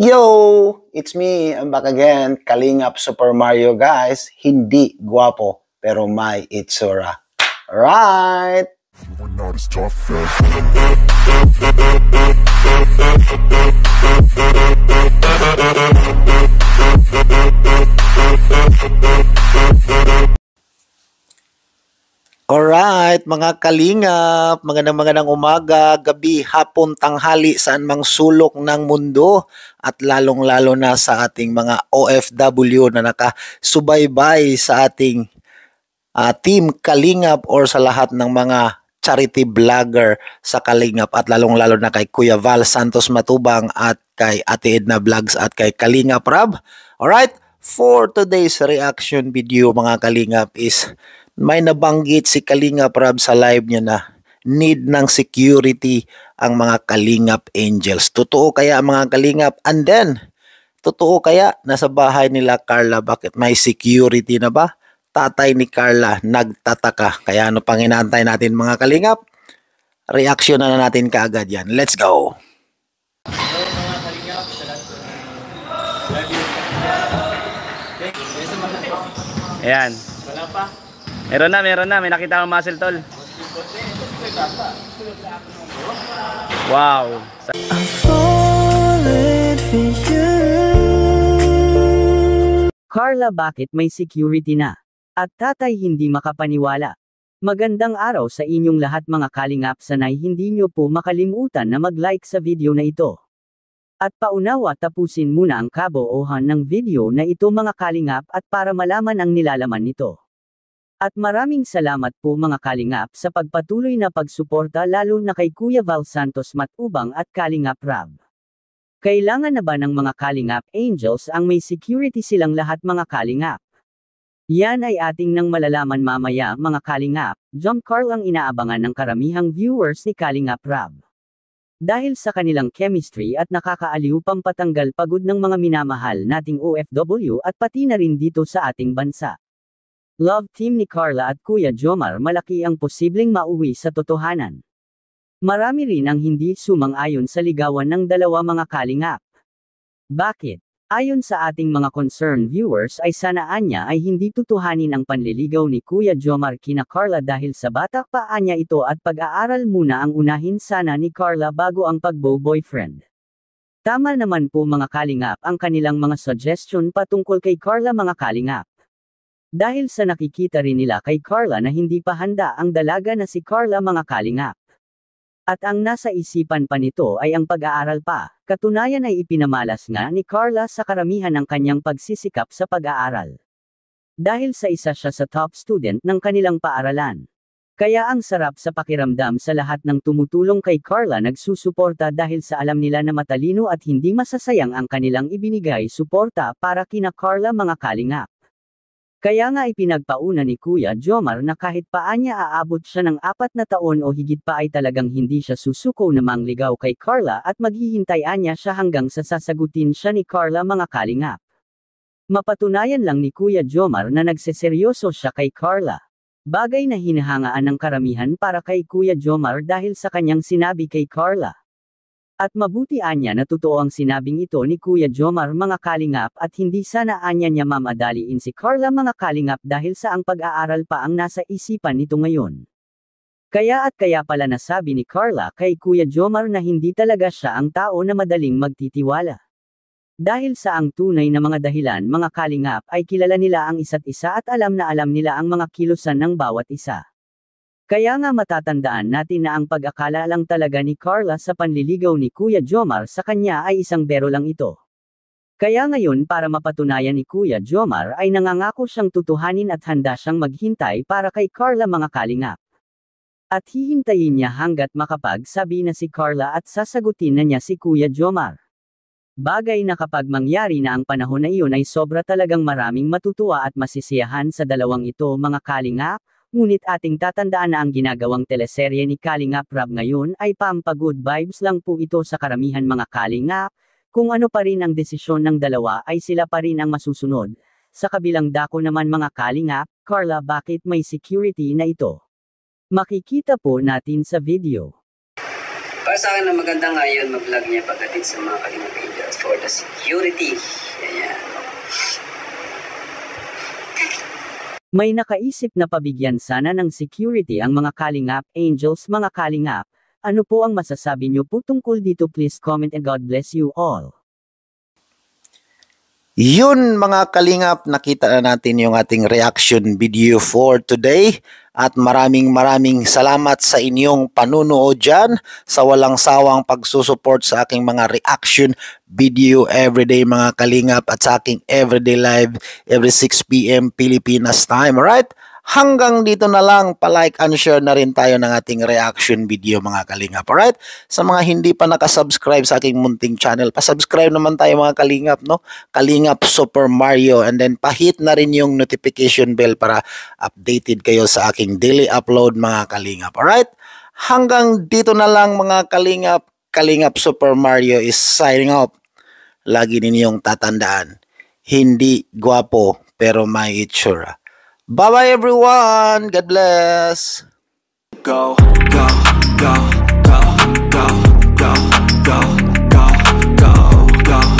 Yo! It's me, I'm back again, Kalingap Super Mario guys. Hindi guwapo, pero may itsura. Right? Alright, mga kalingap, magandang magandang umaga, gabi, hapon, tanghali, saan mang sulok ng mundo at lalong-lalo na sa ating mga OFW na nakasubaybay sa ating uh, team Kalingap or sa lahat ng mga charity vlogger sa Kalingap at lalong-lalo na kay Kuya Val Santos Matubang at kay Ate Edna Vlogs at kay Kalingap Rab. Alright, for today's reaction video mga Kalingap is may nabanggit si Kalinga Prab sa live niya na need ng security ang mga Kalingap Angels. Totoo kaya ang mga Kalingap? And then, totoo kaya nasa bahay nila Carla bakit may security na ba? Tatay ni Carla nagtataka. Kaya ano pang inaantay natin mga Kalingap? Reaksyon na, na natin kaagad yan. Let's go! Hello mga Kalingap, Ayan. Wala pa. Meron na, meron na. May nakita akong muscle tol. Wow. I'm falling for you. Carla bakit may security na? At tatay hindi makapaniwala. Magandang araw sa inyong lahat mga kalingap sanay hindi nyo po makalimutan na mag-like sa video na ito. At paunawa tapusin muna ang kabo kaboohan ng video na ito mga kalingap at para malaman ang nilalaman nito. At maraming salamat po mga Kalingap sa pagpatuloy na pagsuporta lalo na kay Kuya Val Santos Matubang at Kalingap Rab. Kailangan na ba ng mga Kalingap Angels ang may security silang lahat mga Kalingap? Yan ay ating nang malalaman mamaya mga Kalingap, John Carl ang inaabangan ng karamihang viewers ni Kalingap Rab. Dahil sa kanilang chemistry at nakakaaliw pampatanggal pagod ng mga minamahal nating OFW at pati na rin dito sa ating bansa. Love team ni Carla at Kuya Jomar malaki ang posibleng mauwi sa totohanan. Marami rin ang hindi sumang-ayon sa ligawan ng dalawa mga kalingap. Bakit? Ayon sa ating mga concerned viewers ay sanaan niya ay hindi tutuhanin ang panliligaw ni Kuya Jomar kina Carla dahil sa bata pa anya ito at pag-aaral muna ang unahin sana ni Carla bago ang pagbo-boyfriend. Tama naman po mga kalingap ang kanilang mga suggestion patungkol kay Carla mga kalingap. Dahil sa nakikita rin nila kay Carla na hindi pa handa ang dalaga na si Carla mga kalingap. At ang nasa isipan pa nito ay ang pag-aaral pa, katunayan ay ipinamalas nga ni Carla sa karamihan ng kanyang pagsisikap sa pag-aaral. Dahil sa isa siya sa top student ng kanilang paaralan. Kaya ang sarap sa pakiramdam sa lahat ng tumutulong kay Carla nagsusuporta dahil sa alam nila na matalino at hindi masasayang ang kanilang ibinigay suporta para kina Carla mga kalingap. Kaya nga ipinagpauna ni Kuya Jomar na kahit paanya aabot siya ng apat na taon o higit pa ay talagang hindi siya susuko na mangligaw kay Carla at maghihintayan niya siya hanggang sa sasagutin siya ni Carla mga kalingap. Mapatunayan lang ni Kuya Jomar na nagseseryoso siya kay Carla. Bagay na hinahangaan ng karamihan para kay Kuya Jomar dahil sa kanyang sinabi kay Carla. At mabuti anya na totoo ang sinabing ito ni Kuya Jomar mga kalingap at hindi sana anya niya mamadaliin si Carla mga kalingap dahil sa ang pag-aaral pa ang nasa isipan nito ngayon. Kaya at kaya pala nasabi ni Carla kay Kuya Jomar na hindi talaga siya ang tao na madaling magtitiwala. Dahil sa ang tunay na mga dahilan mga kalingap ay kilala nila ang isa't isa at alam na alam nila ang mga kilusan ng bawat isa. Kaya nga matatandaan natin na ang pag-akala lang talaga ni Carla sa panliligaw ni Kuya Jomar sa kanya ay isang bero lang ito. Kaya ngayon para mapatunayan ni Kuya Jomar ay nangangako siyang tutuhanin at handa siyang maghintay para kay Carla mga kalingap. At hihintayin niya hanggat makapag-sabi na si Carla at sasagutin na niya si Kuya Jomar. Bagay na kapag mangyari na ang panahon na iyon ay sobra talagang maraming matutuwa at masisiyahan sa dalawang ito mga kalingap. Ngunit ating tatandaan na ang ginagawang teleserye ni Kalinga Prab ngayon ay pampagood vibes lang po ito sa karamihan mga Kalinga. kung ano pa rin ang desisyon ng dalawa ay sila pa rin ang masusunod. Sa kabilang dako naman mga Kalinga, Carla bakit may security na ito? Makikita po natin sa video. Para sa akin na maganda nga yun, mag-vlog niya pagdating sa mga Kalinga Angels for the security. Ayan. May nakaisip na pabigyan sana ng security ang mga Kalingap Angels mga Kalingap, ano po ang masasabi niyo po tungkol dito please comment and God bless you all. Yun mga kalingap, nakita na natin yung ating reaction video for today at maraming maraming salamat sa inyong panunood dyan sa walang sawang pagsusuport sa aking mga reaction video everyday mga kalingap at sa aking everyday live every 6pm Pilipinas time, alright? Hanggang dito na lang, pa like and share na rin tayo ng ating reaction video mga kalingap. Alright? Sa mga hindi pa nakasubscribe sa aking munting channel, pa-subscribe naman tayo mga kalingap, no? Kalingap Super Mario and then pahit na rin yung notification bell para updated kayo sa aking daily upload mga kalingap. Alright? Hanggang dito na lang mga kalingap, Kalingap Super Mario is signing off. Lagi ninyong tatandaan, hindi gwapo pero may itsura Bye bye, everyone. God bless. Go, go, go, go, go, go, go, go, go, go.